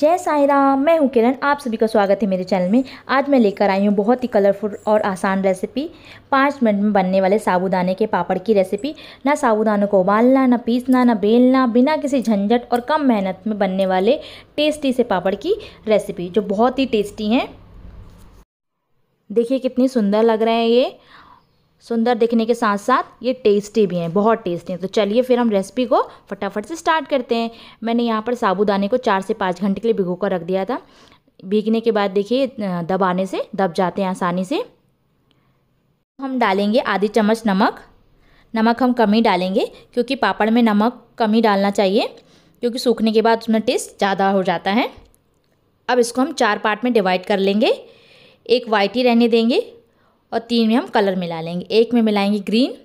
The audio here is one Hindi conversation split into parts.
जय साई राम मैं हूं किरण आप सभी का स्वागत है मेरे चैनल में आज मैं लेकर आई हूं बहुत ही कलरफुल और आसान रेसिपी पाँच मिनट में बनने वाले साबूदाने के पापड़ की रेसिपी ना साबूदानों को उबालना ना पीसना ना बेलना बिना किसी झंझट और कम मेहनत में बनने वाले टेस्टी से पापड़ की रेसिपी जो बहुत ही टेस्टी हैं देखिए कितनी सुंदर लग रहे हैं ये सुंदर दिखने के साथ साथ ये टेस्टी भी हैं बहुत टेस्टी हैं तो चलिए फिर हम रेसिपी को फटाफट से स्टार्ट करते हैं मैंने यहाँ पर साबूदाने को चार से पाँच घंटे के लिए भिगो कर रख दिया था भीगने के बाद देखिए दबाने से दब जाते हैं आसानी से हम डालेंगे आधी चम्मच नमक नमक हम कम ही डालेंगे क्योंकि पापड़ में नमक कम ही डालना चाहिए क्योंकि सूखने के बाद उसमें टेस्ट ज़्यादा हो जाता है अब इसको हम चार पार्ट में डिवाइड कर लेंगे एक वाइट ही रहने देंगे और तीन में हम कलर मिला लेंगे एक में मिलाएंगे ग्रीन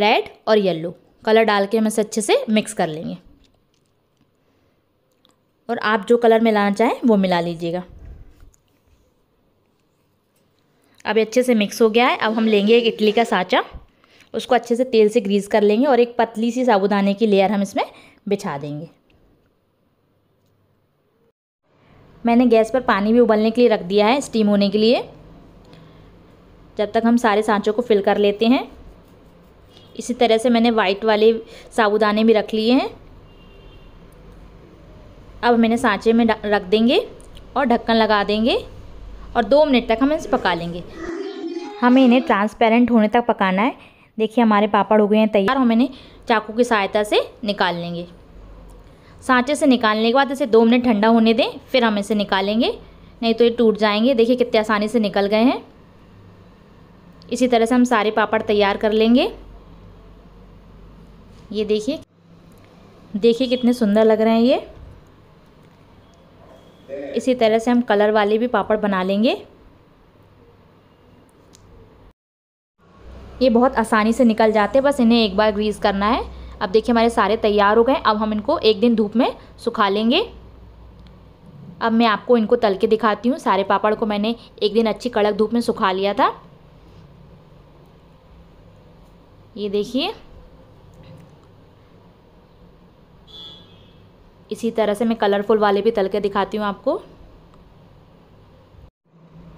रेड और येलो कलर डाल के हम इसे अच्छे से मिक्स कर लेंगे और आप जो कलर मिलाना चाहें वो मिला लीजिएगा अब अच्छे से मिक्स हो गया है अब हम लेंगे एक इडली का साँचा उसको अच्छे से तेल से ग्रीस कर लेंगे और एक पतली सी साबुदाने की लेयर हम इसमें बिछा देंगे मैंने गैस पर पानी भी उबलने के लिए रख दिया है स्टीम होने के लिए जब तक हम सारे सांचों को फिल कर लेते हैं इसी तरह से मैंने वाइट वाले साबुदाने भी रख लिए हैं अब मैंने सांचे में रख देंगे और ढक्कन लगा देंगे और दो मिनट तक हम इसे पका लेंगे हमें इन्हें ट्रांसपेरेंट होने तक पकाना है देखिए हमारे पापड़ हो गए हैं तैयार हम इन्हें चाकू की सहायता से निकाल लेंगे सांचे से निकालने के बाद इसे दो मिनट ठंडा होने दें फिर हम इसे निकालेंगे नहीं तो ये टूट जाएंगे देखिए कितने आसानी से निकल गए हैं इसी तरह से हम सारे पापड़ तैयार कर लेंगे ये देखिए देखिए कितने सुंदर लग रहे हैं ये इसी तरह से हम कलर वाले भी पापड़ बना लेंगे ये बहुत आसानी से निकल जाते हैं बस इन्हें एक बार ग्रीस करना है अब देखिए हमारे सारे तैयार हो गए अब हम इनको एक दिन धूप में सुखा लेंगे अब मैं आपको इनको तल के दिखाती हूँ सारे पापड़ को मैंने एक दिन अच्छी कड़क धूप में सुखा लिया था ये देखिए इसी तरह से मैं कलरफुल वाले भी तल के दिखाती हूँ आपको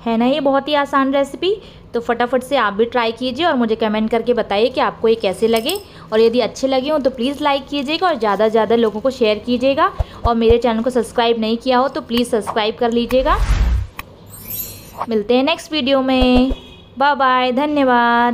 है ना ये बहुत ही आसान रेसिपी तो फटाफट से आप भी ट्राई कीजिए और मुझे कमेंट करके बताइए कि आपको ये कैसे लगे और यदि अच्छे लगे हों तो प्लीज़ लाइक कीजिएगा और ज़्यादा से ज़्यादा लोगों को शेयर कीजिएगा और मेरे चैनल को सब्सक्राइब नहीं किया हो तो प्लीज़ सब्सक्राइब कर लीजिएगा मिलते हैं नेक्स्ट वीडियो में बाय बाय धन्यवाद